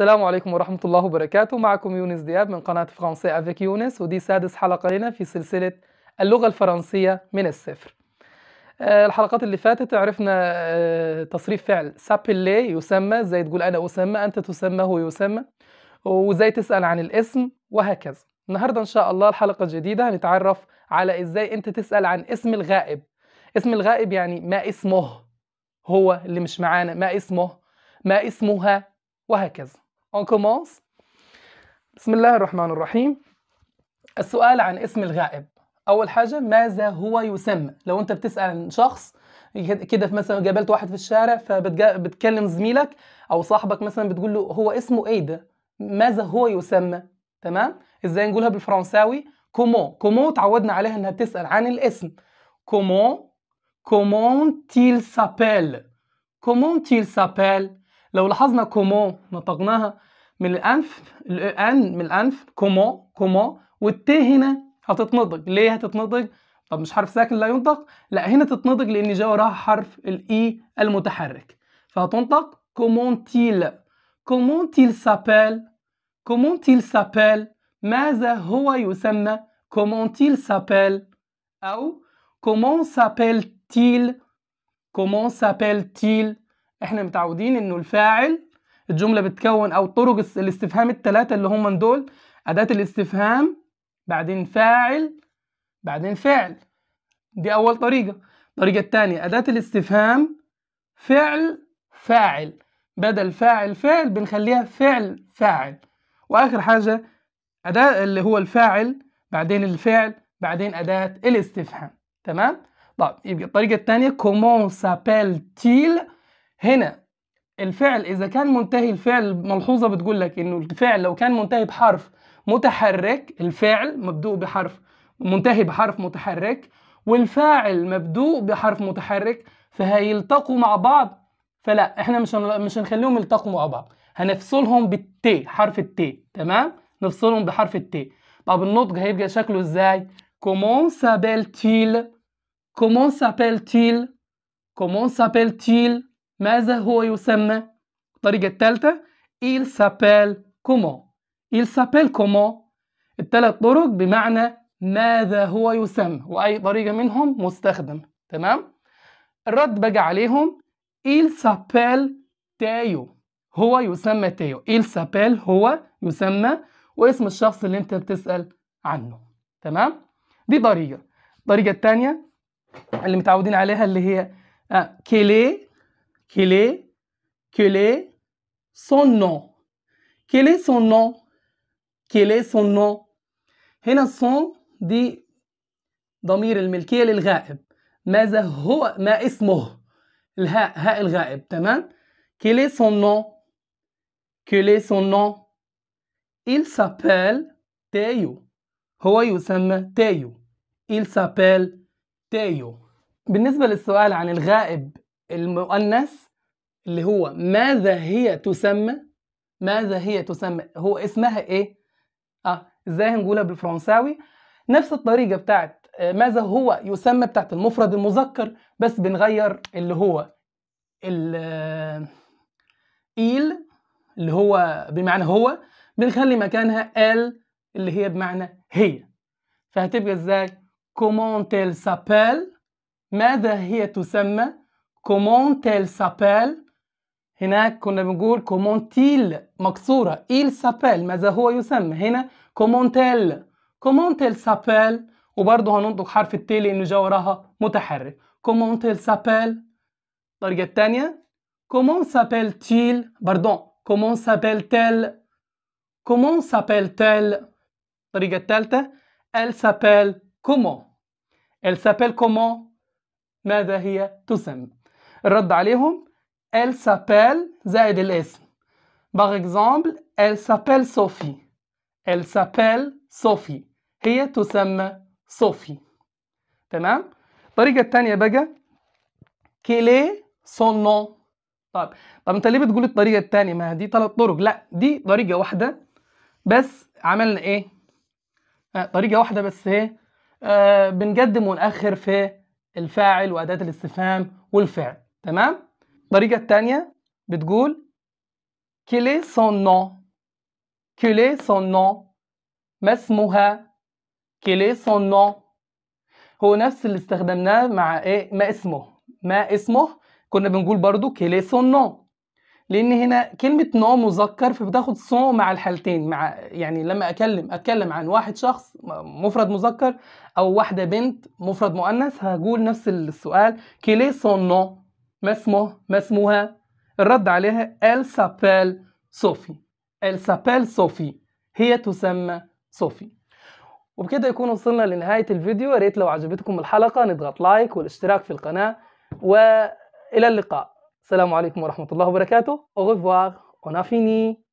السلام عليكم ورحمة الله وبركاته معكم يونس دياب من قناة فرنسية أفيك يونس ودي سادس حلقة لنا في سلسلة اللغة الفرنسية من الصفر آه، الحلقات اللي فاتت عرفنا آه، تصريف فعل سابيلي يسمى زي تقول أنا أسمى أنت تسمى هو يسمى وزي تسأل عن الاسم وهكذا النهاردة إن شاء الله الحلقة الجديدة هنتعرف على إزاي أنت تسأل عن اسم الغائب اسم الغائب يعني ما اسمه هو اللي مش معانا ما اسمه ما اسمها وهكذا On commence. بسم الله الرحمن الرحيم. السؤال عن اسم الغائب. أول حاجة ماذا هو يسمى؟ لو أنت بتسأل عن شخص كده مثلا قابلت واحد في الشارع فبتكلم زميلك أو صاحبك مثلا بتقول له هو اسمه إيه ده؟ ماذا هو يسمى؟ تمام؟ إزاي نقولها بالفرنساوي؟ كومون، كومون تعودنا عليها إنها بتسأل عن الاسم. كومون كومون تيل سابيل كومون تيل سابيل لو لاحظنا كومون نطقناها من الانف الان من الانف كومون كومون والتي هنا هتتنطق ليه هتتنطق طب مش حرف ساكن لا ينطق لا هنا تتنطق لان جاء وراها حرف الاي المتحرك فهتنطق كومونتيل كومونتيل سابيل كومونتيل سابيل ماذا هو يسمى كومونتيل سابيل او كومون سابيل تيل كومون سابيل تيل احنا متعودين انه الفاعل الجمله بتكون او طرق الاستفهام الثلاثه اللي هم دول اداه الاستفهام بعدين فاعل بعدين فعل دي اول طريقه الطريقه الثانيه اداه الاستفهام فعل فاعل بدل فاعل فعل بنخليها فعل فاعل واخر حاجه اداه اللي هو الفاعل بعدين الفعل بعدين اداه الاستفهام تمام طب يبقى الطريقه الثانيه كومون سابيل تيل هنا الفعل اذا كان منتهي الفعل ملحوظه بتقول لك انه الفعل لو كان منتهي بحرف متحرك الفعل مبدوء بحرف منتهي بحرف متحرك والفاعل مبدوء بحرف متحرك فهيلتقوا مع بعض فلا احنا مش مش هنخليهم يلتقوا مع بعض هنفصلهم بالت حرف التي تمام نفصلهم بحرف التي طب النطق هيبقى شكله ازاي كومون سابيل تيل كومون سابيل تيل كومون سابيل تيل ماذا هو يسمى؟ الطريقة الثالثة il s'appelle comment il s'appelle comment الثلاث طرق بمعنى ماذا هو يسمى وأي طريقة منهم مستخدم تمام؟ الرد بقى عليهم il s'appelle تايو هو يسمى تايو il s'appelle هو يسمى واسم الشخص اللي انت بتسأل عنه تمام؟ دي طريقة الطريقة الثانية اللي متعودين عليها اللي هي كيلي آه، Quel est, quel est son nom Quel est son nom Quel est son nom هنا son دي ضمير الملكية للغائب ماذا هو ما اسمه الهاء هاء الغائب تمام quel est son nom quel est son nom il s'appelle Tayo. هو يسمى تايو il s'appelle Tayo. بالنسبة للسؤال عن الغائب المؤنث اللي هو ماذا هي تسمى ماذا هي تسمى هو اسمها ايه اه ازاي هنقولها بالفرنساوي نفس الطريقه بتاعت آه، ماذا هو يسمى بتاعت المفرد المذكر بس بنغير اللي هو ال آه، إيل اللي هو بمعنى هو بنخلي مكانها ال اللي هي بمعنى هي فهتبقى ازاي كومونت elle سابيل ماذا هي تسمى كومونت ال سابيل هناك كنا بنقول كومونتيل مكسورة إل سابيل ماذا هو يسمى هنا كومونتيل إل سابيل وبرضه هننطق حرف التي لأنه جا وراها متحرك كومونت إل سابيل الطريقة الثانية كومون سابيل تيل باردون كومون سابيل تيل كومون سابيل تيل الطريقة الثالثة إل سابيل كومون إل سابيل كومون ماذا هي تسمى الرد عليهم elle s'appelle زائد الاسم باغ اكزامبل elle s'appelle صوفي elle s'appelle صوفي هي تسمى صوفي تمام الطريقة الثانية بقى كيلي سون نو طب طب انت ليه بتقول الطريقة الثانية ما دي ثلاث طرق لا دي طريقة واحدة بس عملنا ايه آه طريقة واحدة بس ايه آه بنقدم ونأخر في الفاعل وأداة الاستفهام والفعل تمام الطريقة الثانية بتقول كيلي سون نو كيلي سون نو ما اسمها كيلي سون نو هو نفس اللي استخدمناه مع ايه ما اسمه ما اسمه كنا بنقول برضو كيلي سون نو لان هنا كلمه نو مذكر فبتاخد سون مع الحالتين مع يعني لما اكلم اتكلم عن واحد شخص مفرد مذكر او واحده بنت مفرد مؤنث هقول نفس السؤال كيلي سون نو ما اسمه ما اسمها الرد عليها ال سابيل صوفي ال سابيل صوفي هي تسمى صوفي وبكده يكون وصلنا لنهاية الفيديو يا ريت لو عجبتكم الحلقة نضغط لايك والاشتراك في القناة وإلى اللقاء السلام عليكم ورحمة الله وبركاته au revoir on a fini